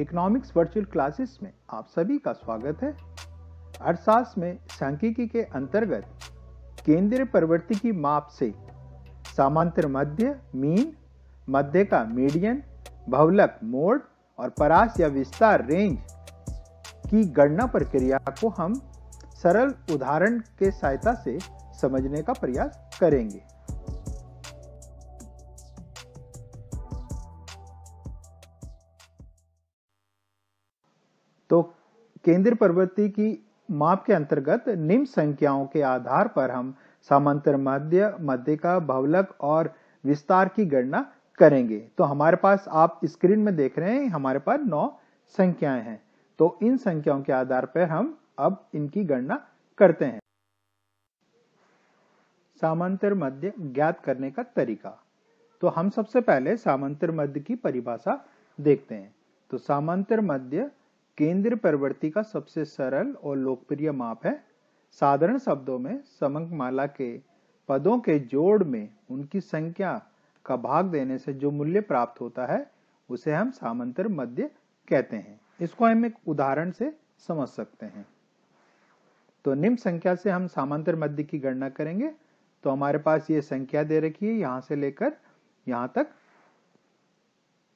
economics virtual classes में आप सभी का स्वागत है अर्थशास्त्र में सांख्यिकी के अंतर्गत केंद्रीय प्रवृत्ति की माप से सामांतर मध्य मीन मध्य का मीडियन भवलक मोड और परास या विस्तार रेंज की गणना प्रक्रिया को हम सरल उदाहरण के सहायता से समझने का प्रयास करेंगे केंद्र प्रवृत्ति की माप के अंतर्गत निम्न संख्याओं के आधार पर हम सामांतर मध्य मध्यिका भवलक और विस्तार की गणना करेंगे तो हमारे पास आप स्क्रीन में देख रहे हैं हमारे पास नौ संख्याएं हैं तो इन संख्याओं के आधार पर हम अब इनकी गणना करते हैं सामांतर मध्य ज्ञात करने का तरीका तो हम सबसे पहले सामांतर मध्य की परिभाषा देखते हैं तो सामांतर मध्य केंद्र प्रवृत्ति का सबसे सरल और लोकप्रिय माप है साधारण शब्दों में समंक माला के पदों के जोड़ में उनकी संख्या का भाग देने से जो मूल्य प्राप्त होता है उसे हम सामांतर मध्य कहते हैं इसको हम एक उदाहरण से समझ सकते हैं तो निम्न संख्या से हम सामांतर मध्य की गणना करेंगे तो हमारे पास ये संख्या दे रखी है यहां से लेकर यहां तक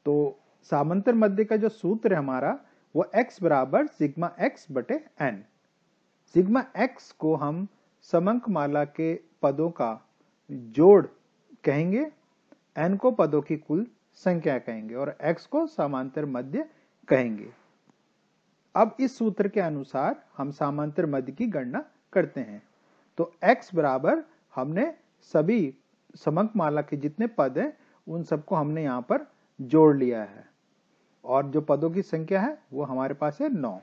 तो सामांतर मध्य का जो सूत्र है हमारा वो x बराबर सिग्मा x बटे n सिग्मा x को हम समंक माला के पदों का जोड़ कहेंगे n को पदों की कुल संख्या कहेंगे और x को समांतर मध्य कहेंगे अब इस सूत्र के अनुसार हम समांतर मध्य की गणना करते हैं तो x बराबर हमने सभी समंक माला के जितने पद हैं उन सबको हमने यहाँ पर जोड़ लिया है और जो पदों की संख्या है वो हमारे पास है नौ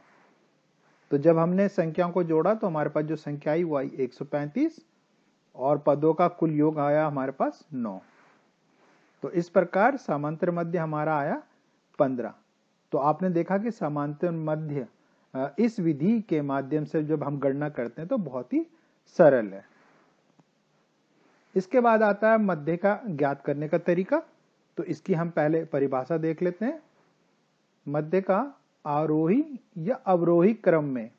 तो जब हमने संख्याओं को जोड़ा तो हमारे पास जो संख्या आई वो आई पैंतीस और पदों का कुल योग आया हमारे पास नौ तो इस प्रकार सामांतर मध्य हमारा आया पंद्रह तो आपने देखा कि सामांतर मध्य इस विधि के माध्यम से जब हम गणना करते हैं तो बहुत ही सरल है इसके बाद आता है मध्य का ज्ञात करने का तरीका तो इसकी हम पहले परिभाषा देख लेते हैं मध्य का आरोही या अवरोही क्रम में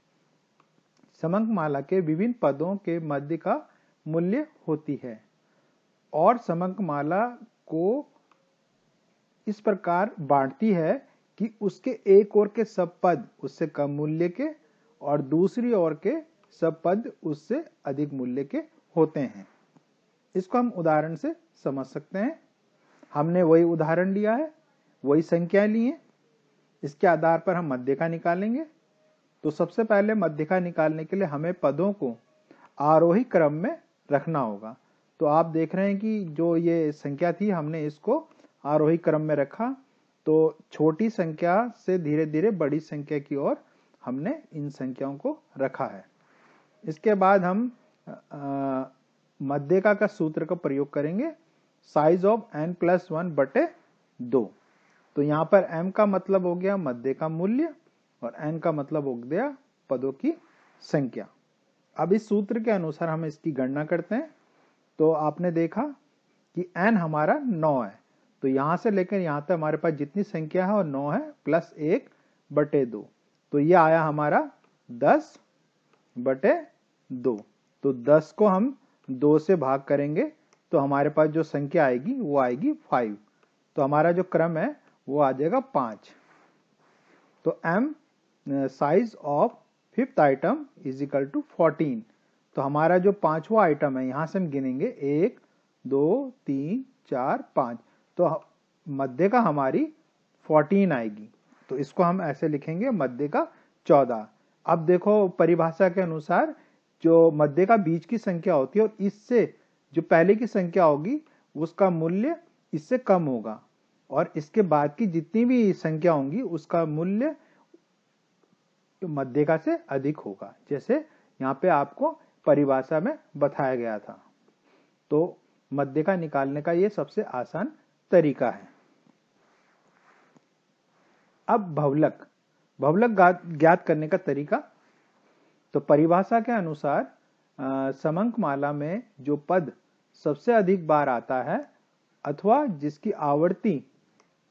समंक माला के विभिन्न पदों के मध्य का मूल्य होती है और समंक माला को इस प्रकार बांटती है कि उसके एक और के सब पद उससे कम मूल्य के और दूसरी ओर के सब पद उससे अधिक मूल्य के होते हैं इसको हम उदाहरण से समझ सकते हैं हमने वही उदाहरण लिया है वही संख्या ली इसके आधार पर हम मध्यिका निकालेंगे तो सबसे पहले मध्यिका निकालने के लिए हमें पदों को आरोही क्रम में रखना होगा तो आप देख रहे हैं कि जो ये संख्या थी हमने इसको आरोही क्रम में रखा तो छोटी संख्या से धीरे धीरे बड़ी संख्या की ओर हमने इन संख्याओं को रखा है इसके बाद हम मध्यिका का सूत्र का प्रयोग करेंगे size of n plus one बटे दो तो यहां पर m का मतलब हो गया मध्य का मूल्य और n का मतलब हो गया पदों की संख्या अब इस सूत्र के अनुसार हम इसकी गणना करते हैं तो आपने देखा कि n हमारा 9 है तो यहां से लेकर यहां तक हमारे पास जितनी संख्या है और 9 है प्लस एक बटे दो तो ये आया हमारा 10 बटे दो तो 10 को हम दो से भाग करेंगे तो हमारे पास जो संख्या आएगी वो आएगी 5 तो हमारा जो क्रम है वो आ जाएगा पांच तो M size of fifth item is equal to fourteen तो हमारा जो पांचवा आइटम है यहां से हम गिनेंगे एक दो तीन चार पांच तो मध्य का हमारी फोर्टीन आएगी तो इसको हम ऐसे लिखेंगे मध्य का चौदह अब देखो परिभाषा के अनुसार जो मध्य का बीच की संख्या होती है और इससे जो पहले की संख्या होगी उसका मूल्य इससे कम होगा और इसके बाद की जितनी भी संख्या होंगी उसका मूल्य मध्यिका से अधिक होगा जैसे यहाँ पे आपको परिभाषा में बताया गया था तो मध्यिका निकालने का ये सबसे आसान तरीका है अब भवलक भवलक ज्ञात करने का तरीका तो परिभाषा के अनुसार समंक माला में जो पद सबसे अधिक बार आता है अथवा जिसकी आवृत्ति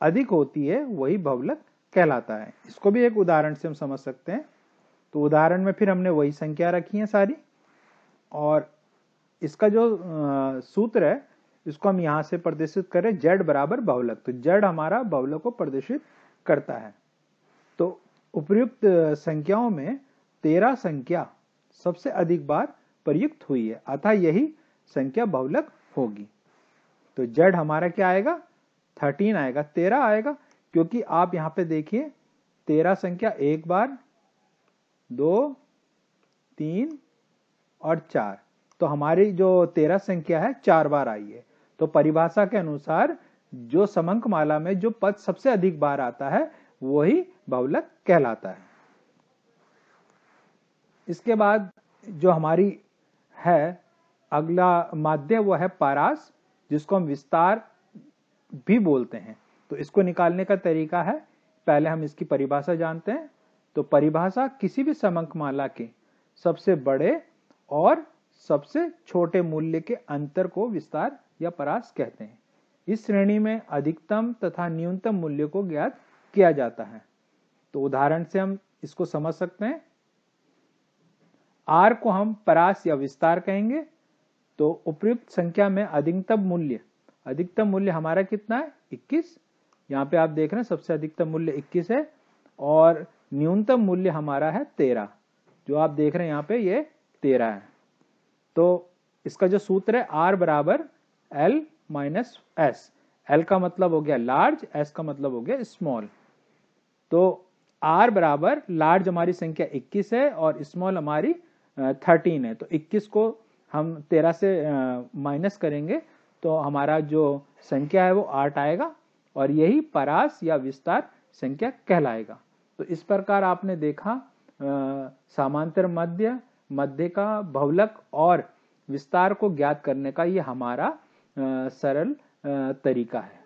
अधिक होती है वही भवलक कहलाता है इसको भी एक उदाहरण से हम समझ सकते हैं तो उदाहरण में फिर हमने वही संख्या रखी है सारी और इसका जो सूत्र है इसको हम यहां से प्रदर्शित करें जड बराबर बहुलक तो जड हमारा बहुलक को प्रदर्शित करता है तो उपयुक्त संख्याओं में तेरह संख्या सबसे अधिक बार प्रयुक्त हुई है अतः यही संख्या बहुलक होगी तो जड हमारा क्या आएगा थर्टीन आएगा तेरह आएगा क्योंकि आप यहां पे देखिए तेरह संख्या एक बार दो तीन और चार तो हमारी जो तेरह संख्या है चार बार आई है तो परिभाषा के अनुसार जो समंक माला में जो पद सबसे अधिक बार आता है वही बहुलक कहलाता है इसके बाद जो हमारी है अगला माध्य वह है पारास जिसको हम विस्तार भी बोलते हैं तो इसको निकालने का तरीका है पहले हम इसकी परिभाषा जानते हैं तो परिभाषा किसी भी समंक माला के सबसे बड़े और सबसे छोटे मूल्य के अंतर को विस्तार या परास कहते हैं इस श्रेणी में अधिकतम तथा न्यूनतम मूल्य को ज्ञात किया जाता है तो उदाहरण से हम इसको समझ सकते हैं आर को हम परास या विस्तार कहेंगे तो उपयुक्त संख्या में अधिकतम मूल्य अधिकतम मूल्य हमारा कितना है 21 यहाँ पे आप देख रहे हैं सबसे अधिकतम मूल्य 21 है और न्यूनतम मूल्य हमारा है 13 जो आप देख रहे हैं यहाँ पे ये 13 है तो इसका जो सूत्र है आर बराबर एल माइनस एस एल का मतलब हो गया लार्ज एस का मतलब हो गया स्मॉल तो आर बराबर लार्ज हमारी संख्या 21 है और स्मॉल हमारी 13 है तो 21 को हम 13 से माइनस करेंगे तो हमारा जो संख्या है वो आठ आएगा और यही परास या विस्तार संख्या कहलाएगा तो इस प्रकार आपने देखा सामांतर मध्य मध्य का भवलक और विस्तार को ज्ञात करने का ये हमारा आ, सरल आ, तरीका है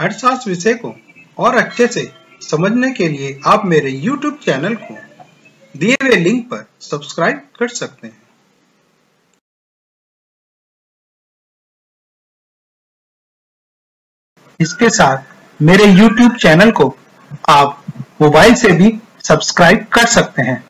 अर्थशास्त्र विषय को और अच्छे से समझने के लिए आप मेरे YouTube चैनल को दिए हुए लिंक पर सब्सक्राइब कर सकते हैं इसके साथ मेरे YouTube चैनल को आप मोबाइल से भी सब्सक्राइब कर सकते हैं